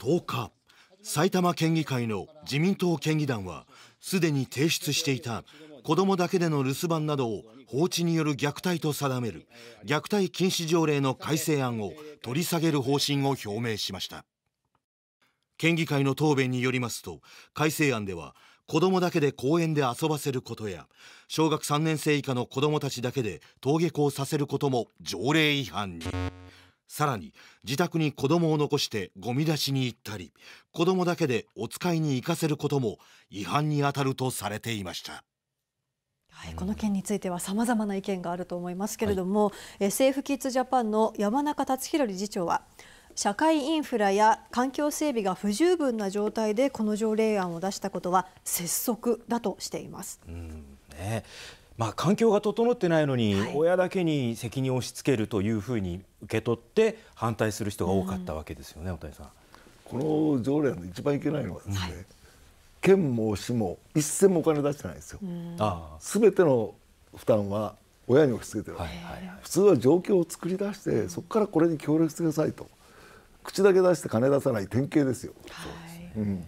10日埼玉県議会の自民党県議団はすでに提出していた子どもだけでの留守番などを放置による虐待と定める虐待禁止条例の改正案を取り下げる方針を表明しました県議会の答弁によりますと改正案では子供だけで公園で遊ばせることや小学3年生以下の子どもたちだけで登下校させることも条例違反にさらに自宅に子供を残してゴミ出しに行ったり子供だけでお使いに行かせることも違反に当たるとされていました。はい、この件についてはさまざまな意見があると思いますけれども、はい、セーフキッズジャパンの山中達弘理事長は社会インフラや環境整備が不十分な状態でこの条例案を出したことは拙速だとしています。うんね、まあ、環境が整ってないのに、親だけに責任を押し付けるというふうに受け取って反対する人が多かったわけですよね、うん、谷さん。この条例の一番いけないのはですね、はい、県も市も一銭もお金出してないんですよ。す、う、べ、ん、ての負担は親に押し付けてる、はいはい、普通は状況を作り出して、そこからこれに協力してくださいと口だけ出して金出さない典型ですよ。そうですね、うん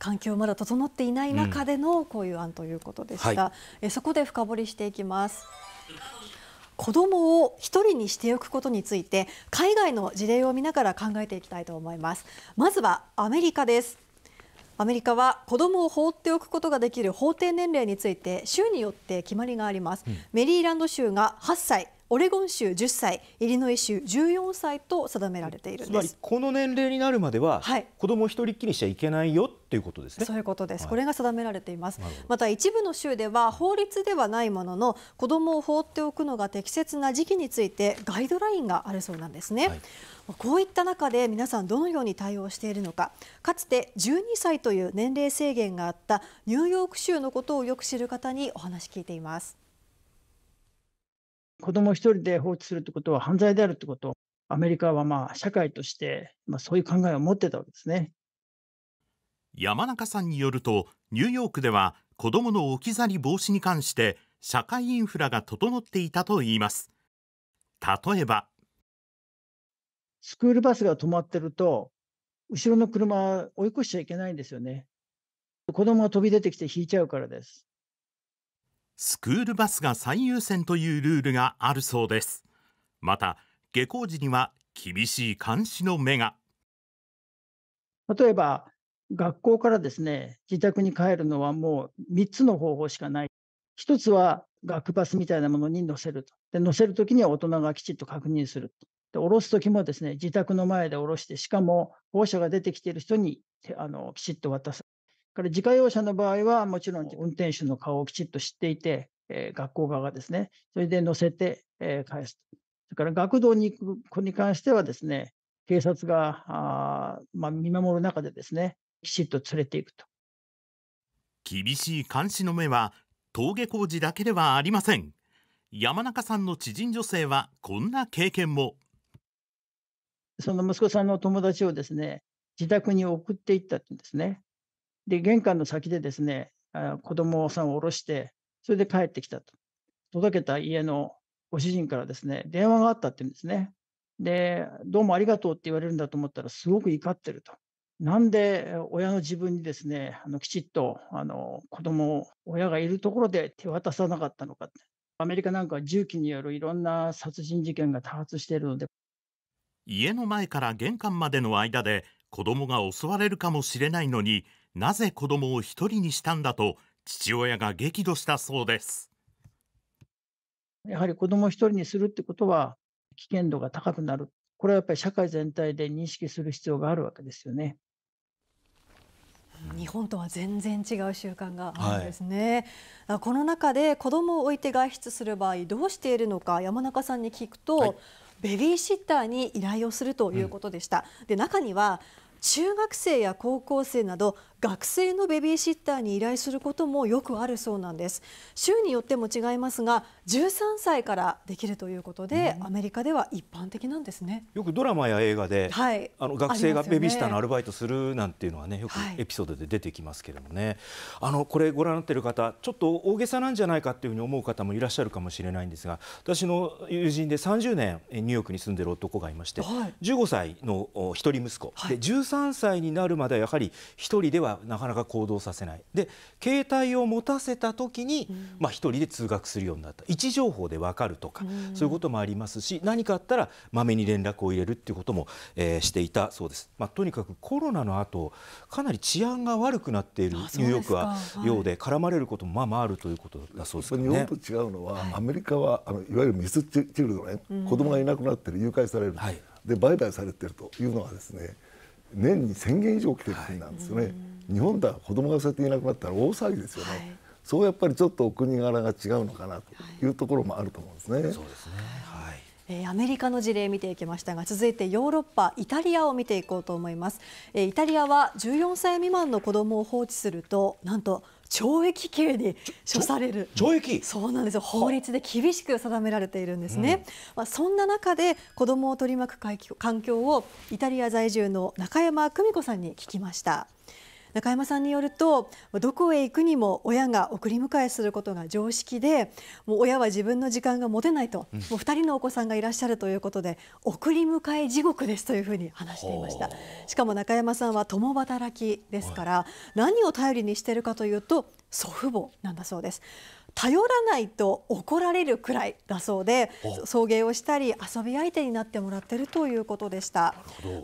環境まだ整っていない中でのこういう案ということでした、え、うん、そこで深掘りしていきます子供を1人にしておくことについて海外の事例を見ながら考えていきたいと思いますまずはアメリカですアメリカは子供を放っておくことができる法定年齢について州によって決まりがあります、うん、メリーランド州が8歳オレゴン州10歳イリノイ州14歳と定められているんですつまりこの年齢になるまでは、はい、子供一人っきりしちゃいけないよっていうことですねそういうことです、はい、これが定められていますまた一部の州では法律ではないものの子供を放っておくのが適切な時期についてガイドラインがあるそうなんですね、はいこういった中で皆さんどのように対応しているのかかつて12歳という年齢制限があったニューヨーク州のことをよく知る方にお話聞いています。子供一人で放置するってことは犯罪であるってことを、アメリカはまあ社会として、まあ、そういう考えを持ってたわけですね。山中さんによると、ニューヨークでは子供の置き去り防止に関して、社会インフラが整っていたといいます。例えば、スクールバスが止まってると、後ろの車追い越しちゃいけないんですよね。子供が飛び出てきて引いちゃうからです。スクールバスが最優先というルールがあるそうですまた下校時には厳しい監視の目が例えば学校からですね自宅に帰るのはもう3つの方法しかない1つは学バスみたいなものに乗せるとで乗せるときには大人がきちっと確認すると。で降ろすときもですね自宅の前で降ろしてしかも保護者が出てきている人にあのきちっと渡すから自家用車の場合は、もちろん運転手の顔をきちっと知っていて、えー、学校側がですね、それで乗せて、えー、返す。それから学童に行く子に関してはですね、警察があ、まあ、見守る中でですね、きちっと連れていくと。厳しい監視の目は、登下校時だけではありません。山中さんの知人女性はこんな経験も。その息子さんの友達をですね、自宅に送っていったうんですね。で、玄関の先でですね、あ子供さんを降ろして、それで帰ってきたと。届けた家のご主人からですね、電話があったって言うんですね。で、どうもありがとうって言われるんだと思ったら、すごく怒ってると。なんで親の自分にですね、あのきちっとあの子供を親がいるところで手渡さなかったのかって。アメリカなんかは銃器によるいろんな殺人事件が多発しているので。家の前から玄関までの間で子供が襲われるかもしれないのになぜ子供を一人にしたんだと父親が激怒したそうですやはり子供を一人にするってことは危険度が高くなるこれはやっぱり社会全体で認識する必要があるわけですよね。日本とは全然違う習慣があるんですね、はい、この中で子供を置いて外出する場合どうしているのか山中さんに聞くと、はいベビーシッターに依頼をするということでした。で中には中学生や高校生など学生のベビーシッターに依頼することもよくあるそうなんです州によっても違いますが13歳からできるということで、うん、アメリカでは一般的なんですねよくドラマや映画で、はい、あの学生がベビーシッターのアルバイトするなんていうのはねよくエピソードで出てきますけれどもね、はい、あのこれご覧になっている方ちょっと大げさなんじゃないかっていうふうに思う方もいらっしゃるかもしれないんですが私の友人で30年ニューヨークに住んでる男がいまして、はい、15歳の一人息子、はい、で13歳になるまでやはり一人でははなかなか行動させないで携帯を持たせた時に、まあ、1人で通学するようになった位置情報で分かるとか、そういうこともありますし何かあったらまめに連絡を入れるっていうことも、えー、していたそうです、まあ、とにかくコロナの後かなり治安が悪くなっているニューヨークはようで、絡まれることもまあまああるということだそうですね。日本と違うのは、アメリカはあのいわゆるミスチルドね子供がいなくなっている誘拐される、はい、で売買されてるというのはですね、年に1000件以上来てる国なんですよね、はい、日本では子供がそうやっていなくなったら大騒ぎですよね、はい、そうやっぱりちょっと国柄が違うのかなというところもあると思うんですね。はい、そうですねアメリカの事例見ていきましたが続いてヨーロッパイタリアを見ていこうと思いますイタリアは14歳未満の子どもを放置するとなんと懲役刑に処される懲役そうなんですよ法律で厳しく定められているんですね、うん、まあ、そんな中で子どもを取り巻く環境をイタリア在住の中山久美子さんに聞きました。中山さんによるとどこへ行くにも親が送り迎えすることが常識でもう親は自分の時間が持てないと、うん、もう2人のお子さんがいらっしゃるということで送り迎え地獄ですというふうに話していましたしかも中山さんは共働きですから、何を頼りにしているかというと祖父母なんだそうです頼らないと怒られるくらいだそうで送迎をしたり遊び相手になってもらっているということでした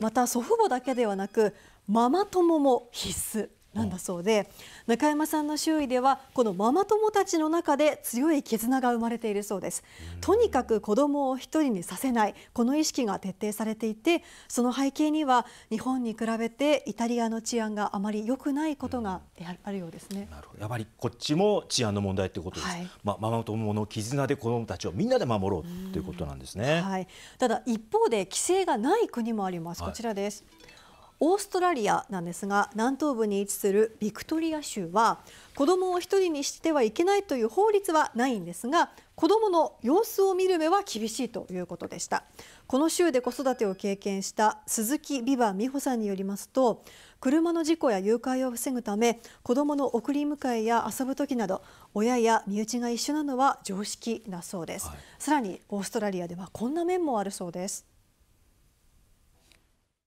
また祖父母だけではなくママ友も必須なんだそうで、中山さんの周囲ではこのママ友たちの中で強い絆が生まれているそうです、とにかく子供を一人にさせないこの意識が徹底されていてその背景には日本に比べてイタリアの治安があまり良くないことがあるようですね、なるほどやはりこっちも治安の問題ということです、はい、まママ友の絆で子供たちをみんなで守ろうということなんですね、はい、ただ一方で規制がない国もあります、こちらです、はいオーストラリアなんですが南東部に位置するビクトリア州は子供を1人にしてはいけないという法律はないんですが子供の様子を見る目は厳しいということでしたこの州で子育てを経験した鈴木美和美穂さんによりますと車の事故や誘拐を防ぐため子供の送り迎えや遊ぶ時など親や身内が一緒なのは常識だそうです、はい、さらにオーストラリアではこんな面もあるそうです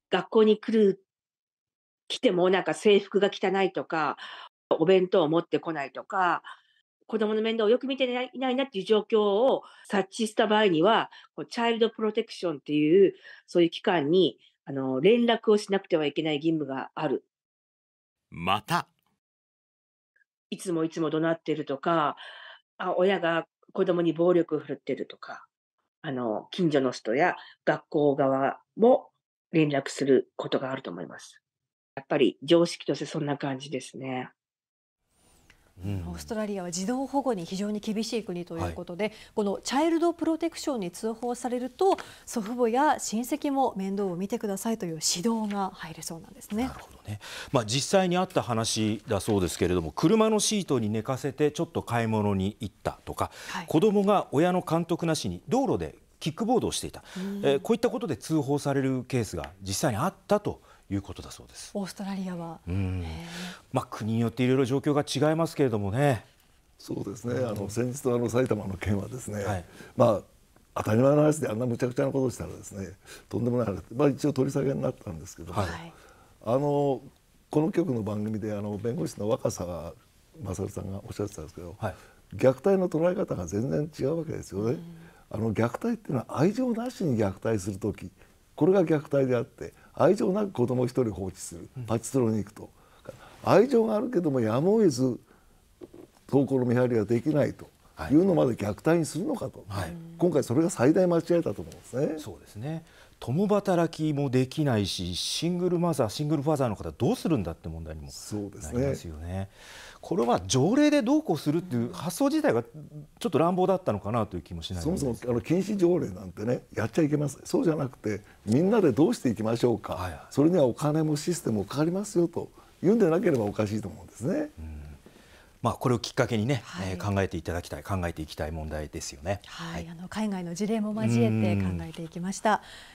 学校に来る、来てもなんか制服が汚いとか、お弁当を持ってこないとか、子供の面倒をよく見ていないなっていう状況を察知した場合には、チャイルドプロテクションっていう、そういう機関にあの連絡をしなくてはいけない義務がある。また。いつもいつも怒鳴ってるとか、あ親が子供に暴力を振るってるとか、あの、近所の人や学校側も連絡することがあると思います。やっぱり常識としてそんな感じですね。うん、オーストラリアは児童保護に非常に厳しい国ということで、はい、このチャイルドプロテクションに通報されると祖父母や親戚も面倒を見てくださいという指導が入れそうなんですね。なるほどねまあ、実際にあった話だそうですけれども車のシートに寝かせてちょっと買い物に行ったとか、はい、子どもが親の監督なしに道路でキックボードをしていた、えー、こういったことで通報されるケースが実際にあったということだそうですオーストラリアは、うん、まあ、国によっていろいろ状況が違いますけれどもねそうですねあの先日のあの埼玉の件はですね、はい、まあ当たり前の話であんなむちゃくちゃなことをしたらですねとんでもない話、まあ、一応取り下げになったんですけどはい、あのこの局の番組であの弁護士の若狭勝さんがおっしゃってたんですけど、はい、虐待の捉え方が全然違うわけですよね。うんあの虐待っていうのは愛情なしに虐待する時これが虐待であって愛情なく子供一人放置するパチスロに行くと、愛情があるけどもやむを得ず登校の見張りができないというのまで虐待にするのかと、はい、今回それが最大間違えたと思うんですね。そうですね共働きもできないしシングルマザーシングルファーザーの方どうするんだって問題にもなりますよね。これは条例でどうこうするっていう発想自体がちょっと乱暴だったのかなという気もしないそもそもあの禁止条例なんてねやっちゃいけませんそうじゃなくてみんなでどうしていきましょうか、はいはい、それにはお金もシステムもかかりますよというんでなければおかしいと思うんですね。うんまあ、これをきっかけにね、はい、えー、考えていただきたい考えていきたい問題ですよね。はい、はい、あの海外の事例も交えて考えていきました。